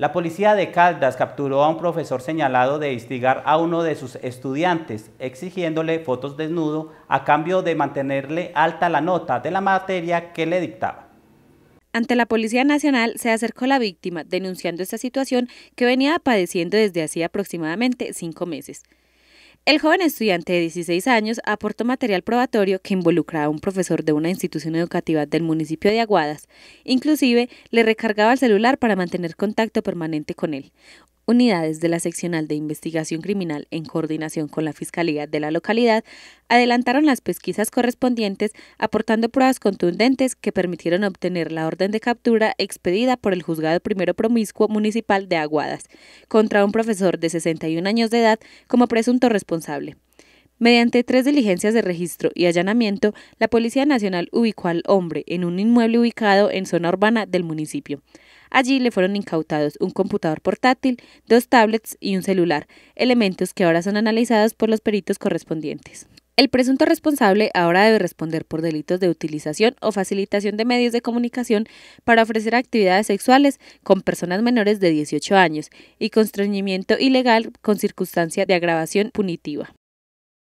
La policía de Caldas capturó a un profesor señalado de instigar a uno de sus estudiantes, exigiéndole fotos desnudo a cambio de mantenerle alta la nota de la materia que le dictaba. Ante la Policía Nacional se acercó la víctima denunciando esta situación que venía padeciendo desde hacía aproximadamente cinco meses. El joven estudiante de 16 años aportó material probatorio que involucraba a un profesor de una institución educativa del municipio de Aguadas. Inclusive le recargaba el celular para mantener contacto permanente con él. Unidades de la Seccional de Investigación Criminal, en coordinación con la Fiscalía de la localidad, adelantaron las pesquisas correspondientes, aportando pruebas contundentes que permitieron obtener la orden de captura expedida por el Juzgado Primero Promiscuo Municipal de Aguadas contra un profesor de 61 años de edad como presunto responsable. Mediante tres diligencias de registro y allanamiento, la Policía Nacional ubicó al hombre en un inmueble ubicado en zona urbana del municipio. Allí le fueron incautados un computador portátil, dos tablets y un celular, elementos que ahora son analizados por los peritos correspondientes. El presunto responsable ahora debe responder por delitos de utilización o facilitación de medios de comunicación para ofrecer actividades sexuales con personas menores de 18 años y constreñimiento ilegal con circunstancia de agravación punitiva.